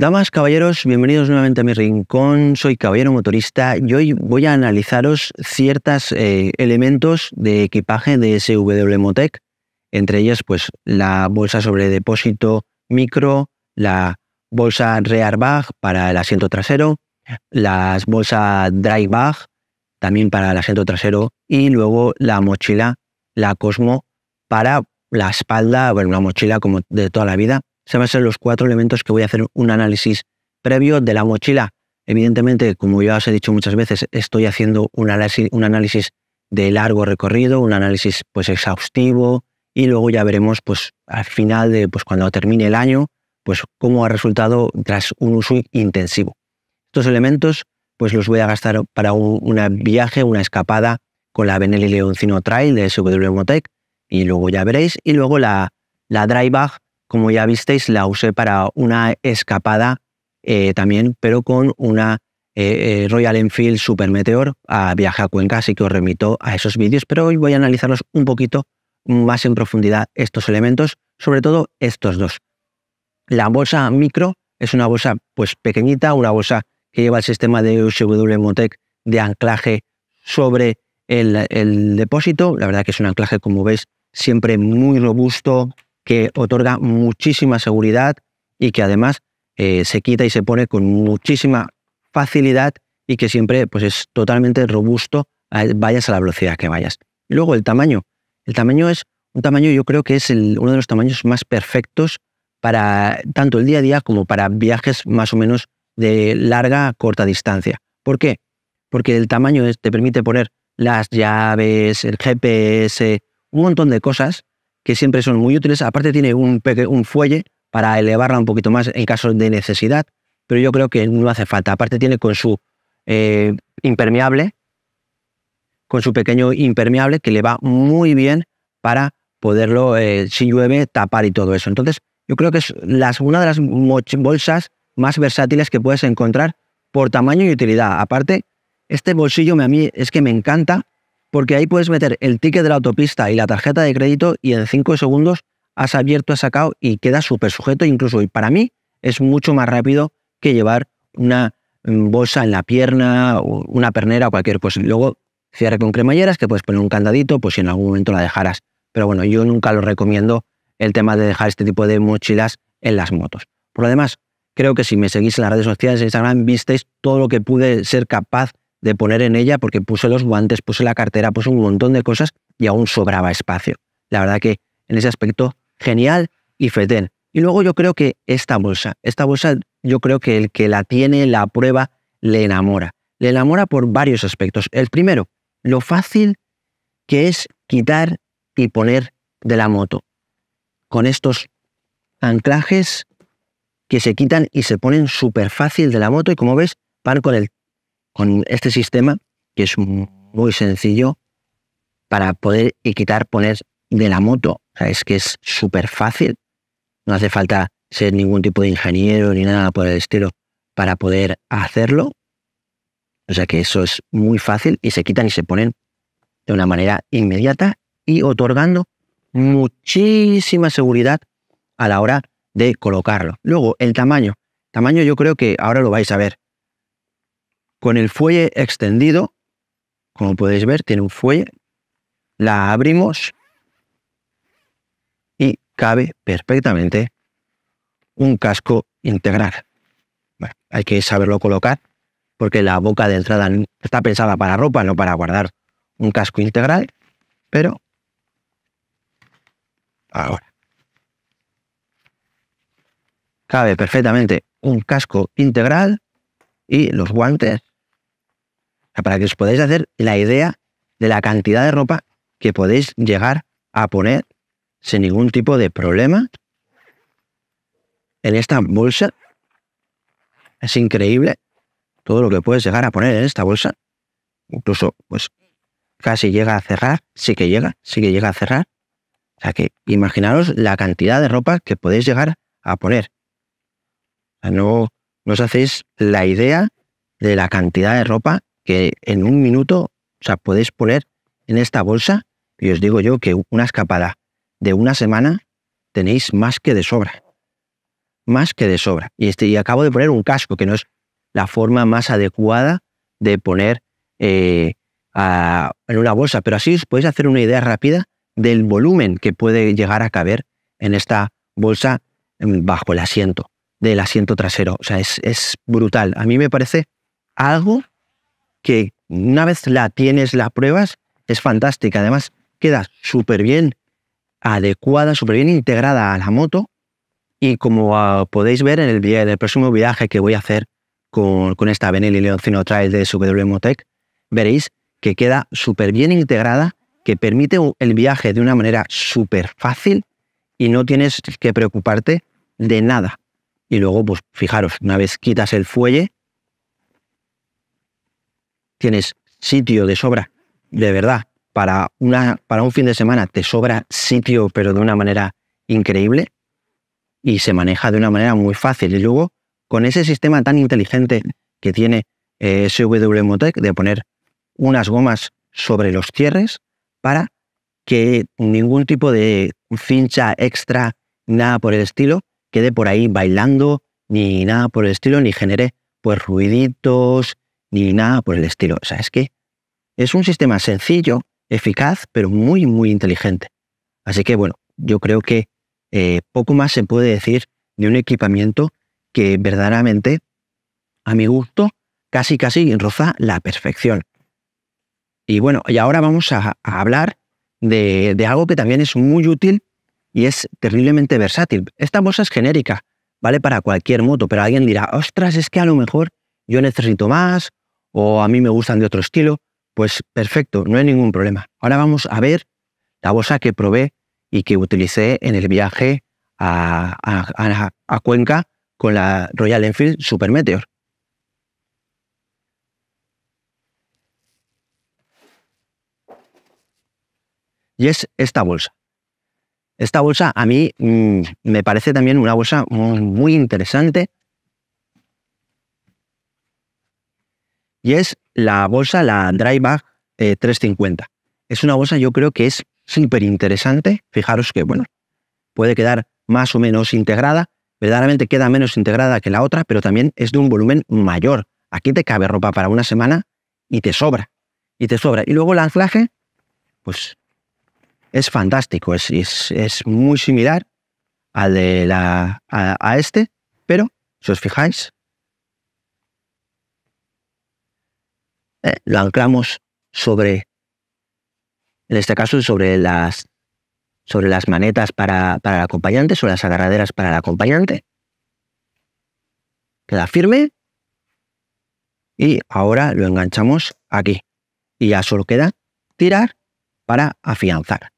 Damas, caballeros, bienvenidos nuevamente a mi rincón. Soy caballero motorista y hoy voy a analizaros ciertos eh, elementos de equipaje de SW Motec, entre ellas pues la bolsa sobre depósito micro, la bolsa rear bag para el asiento trasero, las bolsas drive bag también para el asiento trasero y luego la mochila, la Cosmo para la espalda, bueno, una mochila como de toda la vida se van a ser los cuatro elementos que voy a hacer un análisis previo de la mochila. Evidentemente, como ya os he dicho muchas veces, estoy haciendo un análisis, un análisis de largo recorrido, un análisis pues exhaustivo y luego ya veremos pues al final de pues cuando termine el año, pues cómo ha resultado tras un uso intensivo. Estos elementos pues los voy a gastar para un viaje, una escapada con la Benelli Leoncino Trail de SW Motec y luego ya veréis y luego la la Bag, como ya visteis, la usé para una escapada eh, también, pero con una eh, eh, Royal Enfield Super Meteor a viaja a Cuenca, así que os remito a esos vídeos, pero hoy voy a analizarlos un poquito más en profundidad estos elementos, sobre todo estos dos. La bolsa micro es una bolsa pues pequeñita, una bolsa que lleva el sistema de USW Motec de anclaje sobre el, el depósito. La verdad que es un anclaje, como veis, siempre muy robusto, que otorga muchísima seguridad y que además eh, se quita y se pone con muchísima facilidad y que siempre pues, es totalmente robusto, vayas a la velocidad que vayas. Y luego el tamaño. El tamaño es un tamaño, yo creo que es uno de los tamaños más perfectos para tanto el día a día como para viajes más o menos de larga, corta distancia. ¿Por qué? Porque el tamaño te permite poner las llaves, el GPS, un montón de cosas que siempre son muy útiles. Aparte tiene un, un fuelle para elevarla un poquito más en caso de necesidad, pero yo creo que no hace falta. Aparte tiene con su eh, impermeable, con su pequeño impermeable que le va muy bien para poderlo, eh, si llueve, tapar y todo eso. Entonces, yo creo que es una de las bolsas más versátiles que puedes encontrar por tamaño y utilidad. Aparte, este bolsillo a mí es que me encanta porque ahí puedes meter el ticket de la autopista y la tarjeta de crédito y en 5 segundos has abierto, has sacado y queda súper sujeto incluso. Y para mí es mucho más rápido que llevar una mm, bolsa en la pierna, o una pernera o cualquier cosa. luego cierre con cremalleras que puedes poner un candadito, pues si en algún momento la dejaras. Pero bueno, yo nunca lo recomiendo el tema de dejar este tipo de mochilas en las motos. Por lo demás, creo que si me seguís en las redes sociales, en Instagram, visteis todo lo que pude ser capaz de poner en ella porque puse los guantes, puse la cartera, puse un montón de cosas y aún sobraba espacio. La verdad que en ese aspecto genial y fetén, Y luego yo creo que esta bolsa, esta bolsa yo creo que el que la tiene, la prueba, le enamora. Le enamora por varios aspectos. El primero, lo fácil que es quitar y poner de la moto. Con estos anclajes que se quitan y se ponen súper fácil de la moto y como ves van con el con este sistema, que es muy sencillo, para poder y quitar, poner de la moto. es que es súper fácil. No hace falta ser ningún tipo de ingeniero ni nada por el estilo para poder hacerlo. O sea que eso es muy fácil y se quitan y se ponen de una manera inmediata y otorgando muchísima seguridad a la hora de colocarlo. Luego, el tamaño. Tamaño yo creo que ahora lo vais a ver con el fuelle extendido, como podéis ver, tiene un fuelle, la abrimos y cabe perfectamente un casco integral. hay que saberlo colocar porque la boca de entrada está pensada para ropa, no para guardar un casco integral, pero ahora cabe perfectamente un casco integral y los guantes para que os podáis hacer la idea de la cantidad de ropa que podéis llegar a poner sin ningún tipo de problema en esta bolsa. Es increíble todo lo que puedes llegar a poner en esta bolsa. Incluso, pues, casi llega a cerrar, sí que llega, sí que llega a cerrar. O sea que imaginaros la cantidad de ropa que podéis llegar a poner. no os hacéis la idea de la cantidad de ropa en un minuto, o sea, podéis poner en esta bolsa, y os digo yo que una escapada de una semana tenéis más que de sobra. Más que de sobra. Y, este, y acabo de poner un casco, que no es la forma más adecuada de poner eh, en una bolsa, pero así os podéis hacer una idea rápida del volumen que puede llegar a caber en esta bolsa mm, bajo el asiento, del asiento trasero. O sea, es, es brutal. A mí me parece algo que una vez la tienes, las pruebas, es fantástica. Además, queda súper bien adecuada, súper bien integrada a la moto. Y como ah, podéis ver en el, en el, próximo viaje que voy a hacer con, con esta Benelli Leoncino Trail de SWMotec, veréis que queda súper bien integrada, que permite el viaje de una manera súper fácil y no tienes que preocuparte de nada. Y luego, pues fijaros, una vez quitas el fuelle, tienes sitio de sobra, de verdad, para, una, para un fin de semana te sobra sitio, pero de una manera increíble y se maneja de una manera muy fácil. Y luego, con ese sistema tan inteligente que tiene eh, de poner unas gomas sobre los cierres para que ningún tipo de fincha extra, nada por el estilo, quede por ahí bailando, ni nada por el estilo, ni genere pues ruiditos, ni nada por el estilo. O sea, es que es un sistema sencillo, eficaz, pero muy, muy inteligente. Así que bueno, yo creo que eh, poco más se puede decir de un equipamiento que verdaderamente, a mi gusto, casi, casi roza la perfección. Y bueno, y ahora vamos a, hablar de, de, algo que también es muy útil y es terriblemente versátil. Esta bolsa es genérica, vale para cualquier moto, pero alguien dirá, ostras, es que a lo mejor yo necesito más o a mí me gustan de otro estilo, pues perfecto, no hay ningún problema. Ahora vamos a ver la bolsa que probé y que utilicé en el viaje a, Cuenca con la Royal Enfield Super Meteor. Y es esta bolsa. Esta bolsa a mí mm, me parece también una bolsa muy interesante y es la bolsa, la Dryback eh, 350. Es una bolsa, yo creo que es súper interesante. Fijaros que, bueno, puede quedar más o menos integrada. Verdaderamente queda menos integrada que la otra, pero también es de un volumen mayor. Aquí te cabe ropa para una semana y te sobra. Y te sobra. Y luego el anclaje, pues es fantástico. Es, muy similar al de la, a este, pero si os fijáis, Eh, lo anclamos sobre, en este caso, sobre las, sobre las manetas para, para el acompañante, sobre las agarraderas para el acompañante. Queda firme. Y ahora lo enganchamos aquí. Y ya solo queda tirar para afianzar.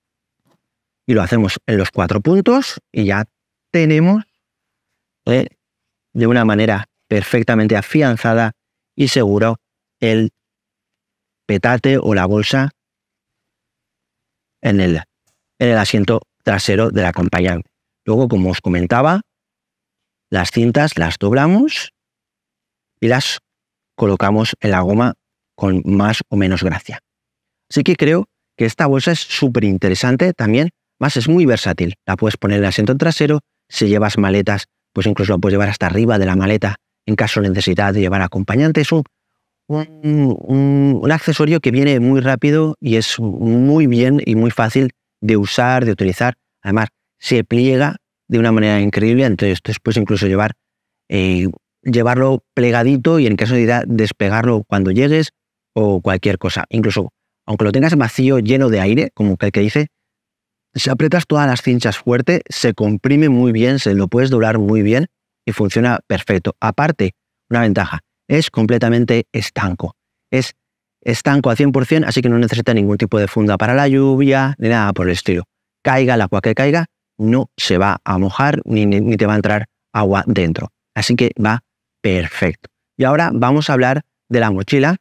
Y lo hacemos en los cuatro puntos y ya tenemos eh, de una manera perfectamente afianzada y seguro el petate o la bolsa en el, en el asiento trasero del acompañante. Luego, como os comentaba, las cintas las doblamos y las colocamos en la goma con más o menos gracia. Así que creo que esta bolsa es súper interesante también, más es muy versátil. La puedes poner en el asiento trasero, si llevas maletas, pues incluso la puedes llevar hasta arriba de la maleta en caso de necesidad de llevar acompañantes o un, accesorio que viene muy rápido y es muy bien y muy fácil de usar, de utilizar. Además, se pliega de una manera increíble, entonces después incluso llevar, eh, llevarlo plegadito y en caso de ir despegarlo cuando llegues o cualquier cosa. Incluso, aunque lo tengas vacío, lleno de aire, como el que dice, si aprietas todas las cinchas fuerte, se comprime muy bien, se lo puedes doblar muy bien y funciona perfecto. Aparte, una ventaja, es completamente estanco. Es estanco al 100%, así que no necesita ningún tipo de funda para la lluvia ni nada por el estilo. Caiga el agua que caiga, no se va a mojar ni, ni te va a entrar agua dentro. Así que va perfecto. Y ahora vamos a hablar de la mochila.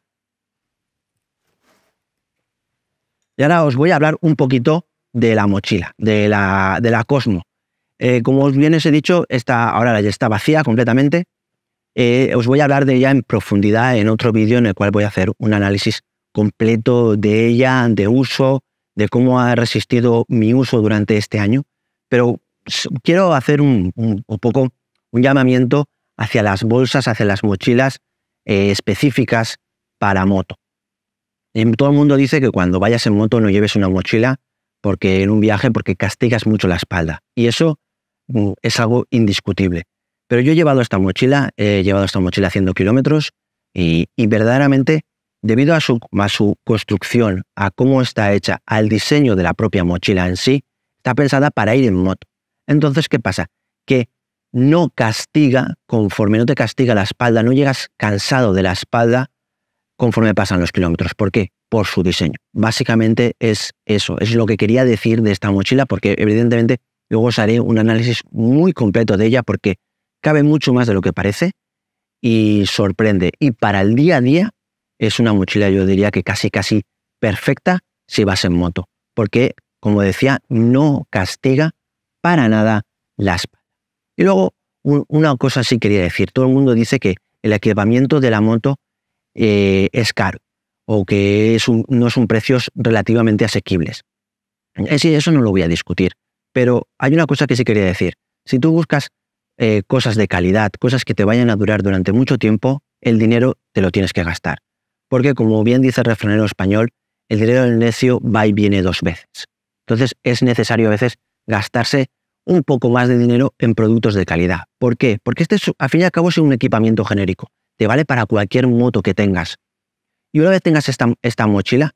Y ahora os voy a hablar un poquito de la mochila, de la, de la Cosmo. Eh, como bien os he dicho, esta, ahora ya está vacía completamente, eh, os voy a hablar de ella en profundidad en otro vídeo en el cual voy a hacer un análisis completo de ella, de uso, de cómo ha resistido mi uso durante este año. Pero quiero hacer un, poco un llamamiento hacia las bolsas, hacia las mochilas eh, específicas para moto. Em, todo el mundo dice que cuando vayas en moto no lleves una mochila porque en un viaje porque castigas mucho la espalda. Y eso mm, es algo indiscutible. Pero yo he llevado esta mochila, he llevado esta mochila haciendo kilómetros y, verdaderamente, debido a su, a su construcción, a cómo está hecha, al diseño de la propia mochila en sí, está pensada para ir en moto. Entonces, ¿qué pasa? Que no castiga, conforme no te castiga la espalda, no llegas cansado de la espalda conforme pasan los kilómetros. ¿Por qué? Por su diseño. Básicamente es eso, es lo que quería decir de esta mochila, porque evidentemente luego os haré un análisis muy completo de ella, porque cabe mucho más de lo que parece y sorprende. Y para el día a día es una mochila, yo diría que casi, casi perfecta si vas en moto, porque, como decía, no castiga para nada las. Y luego, una cosa sí quería decir, todo el mundo dice que el equipamiento de la moto eh, es caro o que es no son precios relativamente asequibles. Eh, eso no lo voy a discutir, pero hay una cosa que sí quería decir. Si tú buscas eh, cosas de calidad, cosas que te vayan a durar durante mucho tiempo, el dinero te lo tienes que gastar. Porque como bien dice el refranero español, el dinero del necio va y viene dos veces. Entonces es necesario a veces gastarse un poco más de dinero en productos de calidad. ¿Por qué? Porque este, a fin y al cabo, es un equipamiento genérico. Te vale para cualquier moto que tengas. Y una vez tengas esta, mochila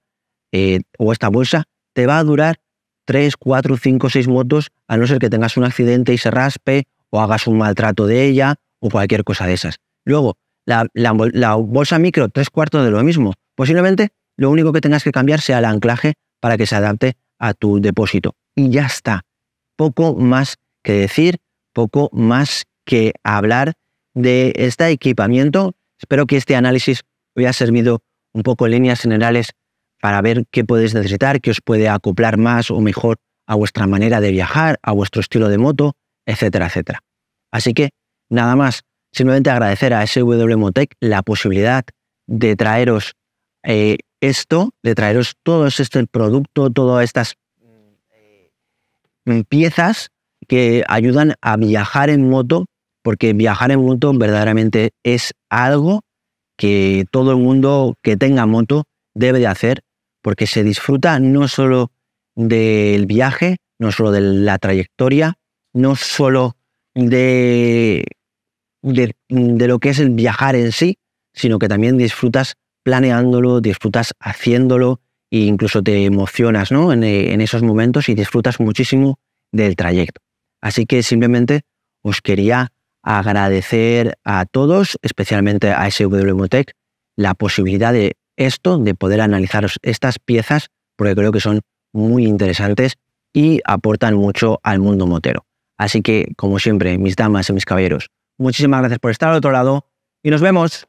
eh, o esta bolsa, te va a durar 3, 4, 5, 6 motos, a no ser que tengas un accidente y se raspe o hagas un maltrato de ella o cualquier cosa de esas. Luego, la, bolsa micro, tres cuartos de lo mismo. Posiblemente lo único que tengas que cambiar sea el anclaje para que se adapte a tu depósito. Y ya está. Poco más que decir, poco más que hablar de este equipamiento. Espero que este análisis haya servido un poco en líneas generales para ver qué podéis necesitar, qué os puede acoplar más o mejor a vuestra manera de viajar, a vuestro estilo de moto, etcétera, etcétera. Así que nada más, simplemente agradecer a SW Motec la posibilidad de traeros eh, esto, de traeros todo este producto, todas estas mm, piezas que ayudan a viajar en moto, porque viajar en moto verdaderamente es algo que todo el mundo que tenga moto debe de hacer, porque se disfruta no solo del viaje, no solo de la trayectoria, no solo de, de, lo que es el viajar en sí, sino que también disfrutas planeándolo, disfrutas haciéndolo e incluso te emocionas eh, en, esos momentos y disfrutas muchísimo del trayecto. Así que simplemente os quería agradecer a todos, especialmente a Motec, la posibilidad de esto, de poder analizar estas piezas, porque creo que son muy interesantes y aportan mucho al mundo motero. Así que, como siempre, mis damas y mis caballeros, muchísimas gracias por estar al otro lado y nos vemos.